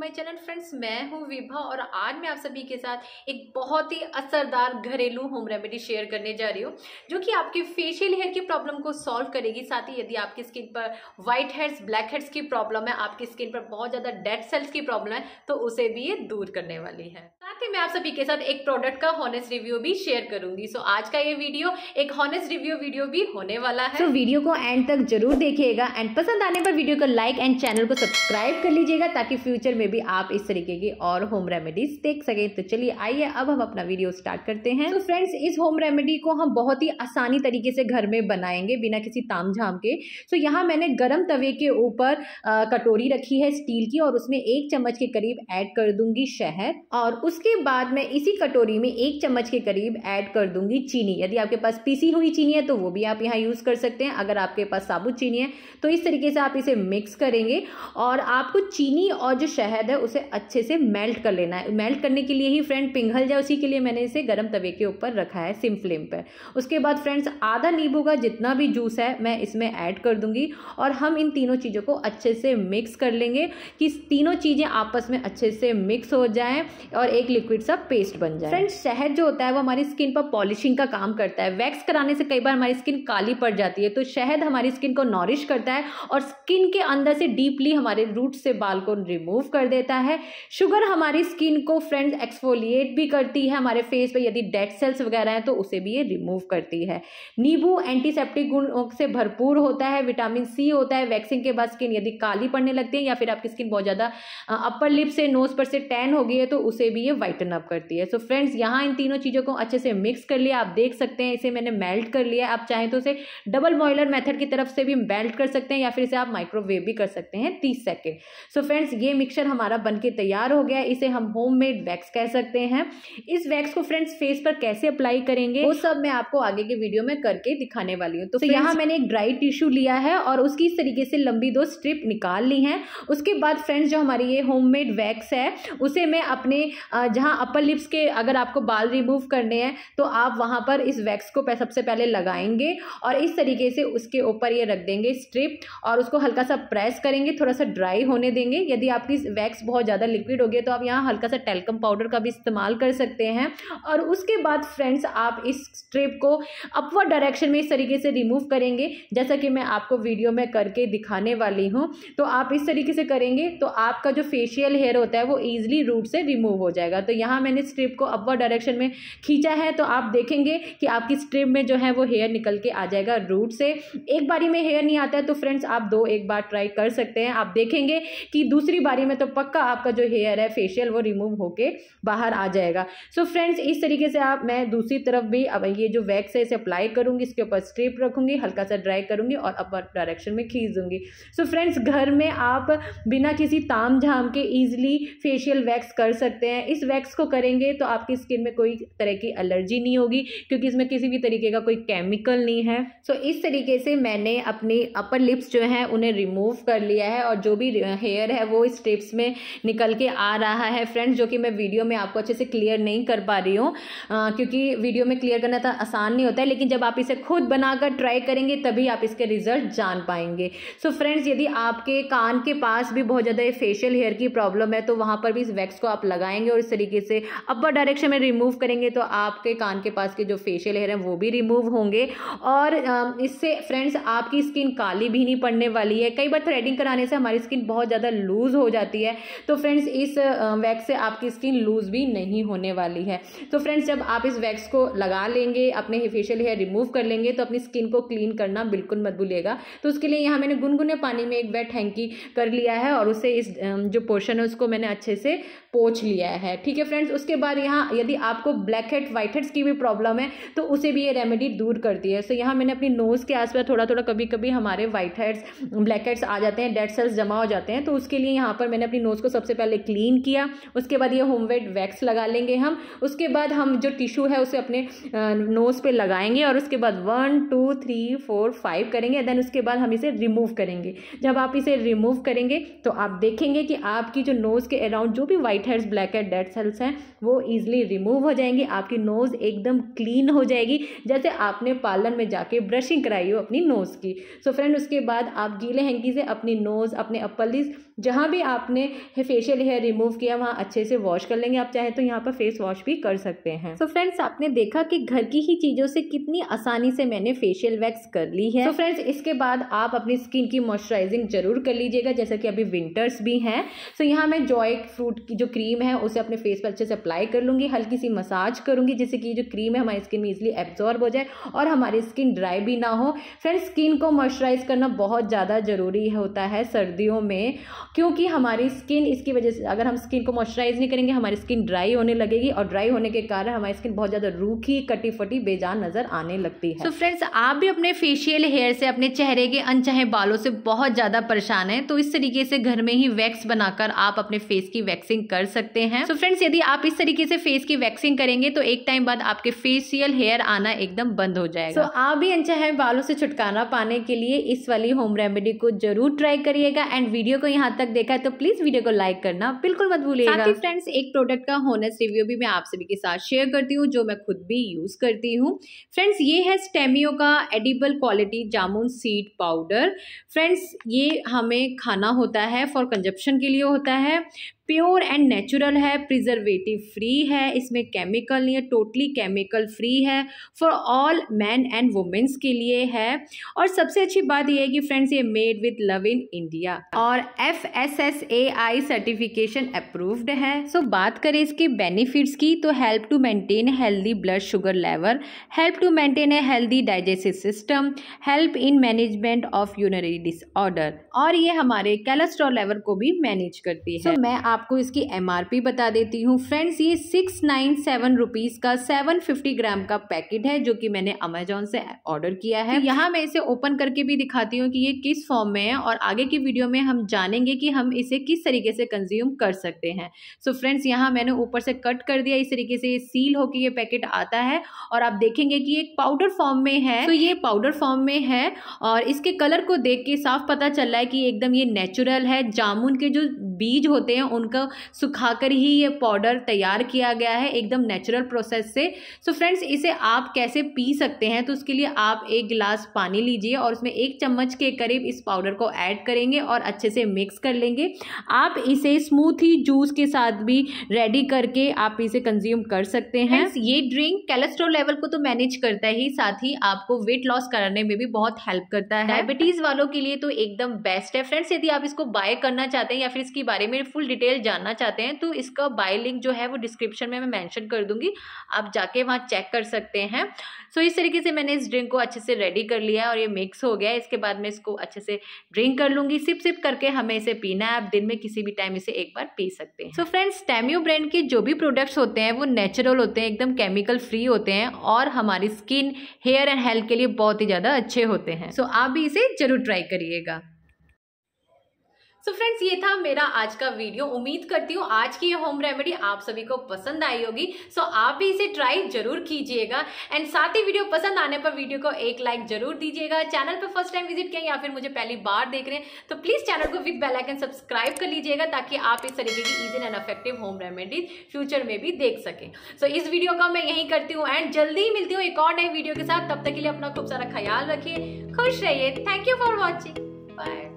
my channel friends मैं हूँ विभा और आज मैं आप सभी के साथ एक बहुत ही असरदार घरेलू होम रेमेडी शेयर करने जा रही हूँ जो कि आपके फेशियल हेयर की प्रॉब्लम को सॉल्व करेगी साथ ही यदि आपकी स्किन पर व्हाइट हेड्स ब्लैक हेड्स की प्रॉब्लम है आपकी स्किन पर बहुत ज़्यादा डेड सेल्स की प्रॉब्लम है तो उसे भी ये दूर करने वाली है साथ ही मैं आप सभी के साथ एक प्रोडक्ट का हॉनेस रिव्यू भी शेयर करूंगी सो so, आज का ये वीडियो एक हॉनेस रिव्यू वीडियो भी होने वाला है तो so, वीडियो को एंड तक जरूर देखिएगा एंड पसंद आने पर वीडियो को लाइक एंड चैनल को सब्सक्राइब कर लीजिएगा ताकि फ्यूचर में भी आप इस तरीके की और होम रेमेडीज देख सके तो चलिए आइए अब हम अपना वीडियो स्टार्ट करते हैं तो so, फ्रेंड्स इस होम रेमेडी को हम बहुत ही आसानी तरीके से घर में बनाएंगे बिना किसी ताम झाम के सो so, यहाँ मैंने गर्म तवे के ऊपर कटोरी रखी है स्टील की और उसमें एक चम्मच के करीब एड कर दूंगी शहद और उसके उसके बाद मैं इसी कटोरी में एक चम्मच के करीब ऐड कर दूंगी चीनी यदि आपके पास पीसी हुई चीनी है तो वो भी आप यहाँ यूज़ कर सकते हैं अगर आपके पास साबुत चीनी है तो इस तरीके से आप इसे मिक्स करेंगे और आपको चीनी और जो शहद है उसे अच्छे से मेल्ट कर लेना है मेल्ट करने के लिए ही फ्रेंड पिघल जाए उसी के लिए मैंने इसे गर्म तवे के ऊपर रखा है सिम फ्लेम पर उसके बाद फ्रेंड्स आधा नींबू का जितना भी जूस है मैं इसमें ऐड कर दूंगी और हम इन तीनों चीज़ों को अच्छे से मिक्स कर लेंगे कि तीनों चीज़ें आपस में अच्छे से मिक्स हो जाएँ और एक लिक्विड सा पेस्ट बन जाए फ्रेंड्स शहद जो होता है वो हमारी स्किन पर पॉलिशिंग का काम करता है वैक्स कराने से कई बार हमारी स्किन काली पड़ जाती है तो शहद हमारी स्किन को नॉरिश करता है और स्किन के अंदर से डीपली हमारे रूट से बाल को रिमूव कर देता है शुगर हमारी स्किन को फ्रेंड्स एक्सफोलिएट भी करती है हमारे फेस पर यदि डेड सेल्स वगैरह हैं तो उसे भी ये रिमूव करती है नींबू एंटीसेप्टिक गुणों से भरपूर होता है विटामिन सी होता है वैक्सिंग के बाद स्किन यदि काली पड़ने लगती है या फिर आपकी स्किन बहुत ज़्यादा अपर लिप से नोज पर से टैन हो गई है तो उसे भी ये वाइट वाइटन अप करती है सो so फ्रेंड्स यहाँ इन तीनों चीज़ों को अच्छे से मिक्स कर लिया आप देख सकते हैं इसे मैंने मेल्ट कर लिया आप चाहें तो इसे डबल बॉयलर मेथड की तरफ से भी मेल्ट कर सकते हैं या फिर इसे आप माइक्रोवेव भी कर सकते हैं तीस सेकेंड सो फ्रेंड्स ये मिक्सर हमारा बन तैयार हो गया इसे हम होम मेड कह सकते हैं इस वैक्स को फ्रेंड्स फेस पर कैसे अप्लाई करेंगे वो सब मैं आपको आगे के वीडियो में करके दिखाने वाली हूँ तो यहाँ मैंने एक ड्राई टिश्यू लिया है और उसकी इस तरीके से लंबी दो स्ट्रिप निकाल ली है उसके बाद फ्रेंड्स जो हमारी ये होममेड वैक्स है उसे मैं अपने जहाँ अपर लिप्स के अगर आपको बाल रिमूव करने हैं तो आप वहाँ पर इस वैक्स को सबसे पहले लगाएंगे और इस तरीके से उसके ऊपर ये रख देंगे स्ट्रिप और उसको हल्का सा प्रेस करेंगे थोड़ा सा ड्राई होने देंगे यदि आपकी वैक्स बहुत ज़्यादा लिक्विड हो तो आप यहाँ हल्का सा टेलकम पाउडर का भी इस्तेमाल कर सकते हैं और उसके बाद फ्रेंड्स आप इस स्ट्रिप को अपवर डायरेक्शन में इस तरीके से रिमूव करेंगे जैसा कि मैं आपको वीडियो में करके दिखाने वाली हूँ तो आप इस तरीके से करेंगे तो आपका जो फेशियल हेयर होता है वो ईजिली रूट से रिमूव हो जाएगा तो यहाँ मैंने स्ट्रिप को अपवर डायरेक्शन में खींचा है तो आप देखेंगे कि आपकी स्ट्रिप में जो है वो हेयर निकल के आ जाएगा रूट से एक बारी में हेयर नहीं आता है तो फ्रेंड्स आप दो एक बार ट्राई कर सकते हैं आप देखेंगे कि दूसरी बारी में तो पक्का आपका जो हेयर है फेशियल वो रिमूव होकर बाहर आ जाएगा सो so फ्रेंड्स इस तरीके से आप मैं दूसरी तरफ भी अब ये जो वैक्स है इसे अप्लाई करूँगी इसके ऊपर स्ट्रिप रखूंगी हल्का सा ड्राई करूंगी और अपर डायरेक्शन में खींच दूंगी सो so फ्रेंड्स घर में आप बिना किसी ताम झाम के ईजिली फेशियल वैक्स कर सकते हैं इस वैक्स वैक्स को करेंगे तो आपकी स्किन में कोई तरह की एलर्जी नहीं होगी क्योंकि इसमें किसी भी तरीके का कोई केमिकल नहीं है सो so, इस तरीके से मैंने अपनी अपर लिप्स जो हैं उन्हें रिमूव कर लिया है और जो भी हेयर है वो इस टिप्स में निकल के आ रहा है फ्रेंड्स जो कि मैं वीडियो में आपको अच्छे से क्लियर नहीं कर पा रही हूँ क्योंकि वीडियो में क्लियर करना तो आसान नहीं होता है लेकिन जब आप इसे खुद बनाकर ट्राई करेंगे तभी आप इसके रिजल्ट जान पाएंगे सो so, फ्रेंड्स यदि आपके कान के पास भी बहुत ज़्यादा फेशियल हेयर की प्रॉब्लम है तो वहाँ पर भी इस वैक्स को आप लगाएंगे और इस तरीके से अपर डायरेक्शन में रिमूव करेंगे तो आपके कान के पास के जो फेशियल हेयर हैं वो भी रिमूव होंगे और इससे फ्रेंड्स आपकी स्किन काली भी नहीं पड़ने वाली है कई बार थ्रेडिंग कराने से हमारी स्किन बहुत ज़्यादा लूज़ हो जाती है तो फ्रेंड्स इस वैक्स से आपकी स्किन लूज़ भी नहीं होने वाली है तो फ्रेंड्स जब आप इस वैक्स को लगा लेंगे अपने फेशियल हेयर रिमूव कर लेंगे तो अपनी स्किन को क्लीन करना बिल्कुल मत भूलिएगा तो उसके लिए यहाँ मैंने गुनगुने पानी में एक वेट हैंकी कर लिया है और उसे इस जो पोर्शन है उसको मैंने अच्छे से पोच लिया है ठीक है फ्रेंड्स उसके बाद यहाँ यदि आपको ब्लैक हेड व्हाइट हेड्स की भी प्रॉब्लम है तो उसे भी ये रेमेडी दूर करती है सो so, यहाँ मैंने अपनी नोज़ के आसपास थोड़ा थोड़ा कभी कभी हमारे वाइट हेड्स ब्लैक हेड्स आ जाते हैं डेड सेल्स जमा हो जाते हैं तो उसके लिए यहाँ पर मैंने अपनी नोज़ को सबसे पहले क्लीन किया उसके बाद ये होम वेड वैक्स लगा लेंगे हम उसके बाद हम जो टिश्यू है उसे अपने नोज़ पर लगाएंगे और उसके बाद one two three four five करेंगे देन उसके बाद हम इसे रिमूव करेंगे जब आप इसे रिमूव करेंगे तो आप देखेंगे कि आपकी जो नोज़ के अराउंड जो भी white white heads black head dead cells हैं वो ईजिली रिमूव हो जाएंगी आपकी नोज़ एकदम क्लीन हो जाएगी जैसे आपने पार्लर में जाके ब्रशिंग कराई हो अपनी नोज़ की सो so फ्रेंड उसके बाद आप गीले हैंकी से अपनी नोज़ अपने अपलिस जहाँ भी आपने फेशियल हेयर रिमूव किया वहाँ अच्छे से वॉश कर लेंगे आप चाहें तो यहाँ पर फेस वॉश भी कर सकते हैं तो so फ्रेंड्स आपने देखा कि घर की ही चीज़ों से कितनी आसानी से मैंने फेशियल वैक्स कर ली है तो so फ्रेंड्स इसके बाद आप अपनी स्किन की मॉइस्चराइजिंग जरूर कर लीजिएगा जैसा कि अभी विंटर्स भी हैं सो so यहाँ मैं जॉय फ्रूट की जो क्रीम है उसे अपने फेस पर अच्छे से अप्लाई कर लूँगी हल्की सी मसाज करूँगी जिससे कि जो क्रीम है हमारी स्किन में इजिली एब्जॉर्ब हो जाए और हमारी स्किन ड्राई भी ना हो फ्रेंड्स स्किन को मॉइस्चराइज करना बहुत ज़्यादा ज़रूरी होता है सर्दियों में क्योंकि हमारी स्किन इसकी वजह से अगर हम स्किन को मॉइस्चराइज नहीं करेंगे हमारी स्किन ड्राई होने लगेगी और ड्राई होने के कारण हमारी स्किन बहुत ज़्यादा रूखी कटी फटी बेजान नज़र आने लगती है तो so फ्रेंड्स आप भी अपने फेशियल हेयर से अपने चेहरे के अनचाहे बालों से बहुत ज़्यादा परेशान है तो इस तरीके से घर में ही वैक्स बनाकर आप अपने फेस की वैक्सिंग कर सकते हैं तो फ्रेंड्स यदि आप इस तरीके से फेस की वैक्सिंग करेंगे तो एक टाइम बाद आपके फेशियल हेयर आना एकदम बंद हो जाएगा तो so, आप भी अनचाहे बालों से छुटकारा पाने के लिए इस वाली होम रेमेडी को जरूर ट्राई करिएगा एंड वीडियो को यहाँ तक देखा है तो प्लीज वीडियो को लाइक करना बिल्कुल मत भूलिएगा साथ ही फ्रेंड्स एक प्रोडक्ट का होनेस रिव्यू भी मैं आप सभी के साथ शेयर करती हूँ जो मैं खुद भी यूज करती हूँ फ्रेंड्स ये है स्टेमियो का edible quality jamun seed powder friends ये हमें खाना होता है फॉर कंजप्शन के लिए होता है प्योर एंड नेचुरल है प्रिजर्वेटिव फ्री है इसमें केमिकल नहीं है टोटली केमिकल फ्री है for all man and womens के लिए है और सबसे अच्छी बात यह है कि फ्रेंड्स ये made with love in India और F S S A I certification approved है सो so, बात करें इसके बेनिफिट्स की तो help to maintain healthy blood sugar level help to maintain a healthy digestive system help in management of urinary disorder और ये हमारे कैलेस्ट्रॉल लेवल को भी मैनेज करती है so, मैं आप आपको इसकी एम बता देती हूँ फ्रेंड्स ये सिक्स नाइन सेवन रुपीज़ का सेवन फिफ्टी ग्राम का पैकेट है जो कि मैंने अमेजोन से ऑर्डर किया है तो यहाँ मैं इसे ओपन करके भी दिखाती हूँ कि ये किस फॉर्म में है और आगे की वीडियो में हम जानेंगे कि हम इसे किस तरीके से कंज्यूम कर सकते हैं सो फ्रेंड्स यहाँ मैंने ऊपर से कट कर दिया इस तरीके से ये सील होकर ये पैकेट आता है और आप देखेंगे कि एक पाउडर फॉर्म में है तो ये पाउडर फॉर्म में है और इसके कलर को देख के साफ पता चल रहा है कि एकदम ये नेचुरल है जामुन के जो बीज होते हैं उनका सुखाकर ही ये पाउडर तैयार किया गया है एकदम नेचुरल प्रोसेस से सो so फ्रेंड्स इसे आप कैसे पी सकते हैं तो उसके लिए आप एक गिलास पानी लीजिए और उसमें एक चम्मच के करीब इस पाउडर को ऐड करेंगे और अच्छे से मिक्स कर लेंगे आप इसे स्मूथी जूस के साथ भी रेडी करके आप इसे कंज्यूम कर सकते हैं ये ड्रिंक कैलेस्ट्रोल लेवल को तो मैनेज करता ही साथ ही आपको वेट लॉस करने में भी बहुत हेल्प करता है डायबिटीज वालों के लिए तो एकदम बेस्ट है फ्रेंड्स यदि आप इसको बाय करना चाहते हैं या फिर इसकी बारे में फुल डिटेल जानना चाहते हैं तो इसका बाय लिंक जो है वो डिस्क्रिप्शन में मैं मैंशन कर दूंगी आप जाके वहाँ चेक कर सकते हैं सो so, इस तरीके से मैंने इस ड्रिंक को अच्छे से रेडी कर लिया और ये मिक्स हो गया इसके बाद मैं इसको अच्छे से ड्रिंक कर लूँगी सिप सिप करके हमें इसे पीना है आप दिन में किसी भी टाइम इसे एक बार पी सकते हैं सो फ्रेंड्स स्टेम्यो ब्रांड के जो भी प्रोडक्ट्स होते हैं वो नेचुरल होते हैं एकदम केमिकल फ्री होते हैं और हमारी स्किन हेयर एंड हेल्थ के लिए बहुत ही ज़्यादा अच्छे होते हैं सो so, आप भी इसे जरूर ट्राई करिएगा सो so फ्रेंड्स ये था मेरा आज का वीडियो उम्मीद करती हूँ आज की ये होम रेमेडी आप सभी को पसंद आई होगी सो so आप भी इसे ट्राई जरूर कीजिएगा एंड साथ ही वीडियो पसंद आने पर वीडियो को एक लाइक जरूर दीजिएगा चैनल पर फर्स्ट टाइम विजिट किया या फिर मुझे पहली बार देख रहे हैं तो प्लीज चैनल को विद बेलाइकन सब्सक्राइब कर लीजिएगा ताकि आप इस तरीके की easy and effective home remedies future में भी देख सकें सो so इस वीडियो का मैं यही करती हूँ एंड जल्दी ही मिलती हूँ एक और नई वीडियो के साथ तब तक के लिए अपना खूब सारा ख्याल रखिए खुश रहिए thank you for watching bye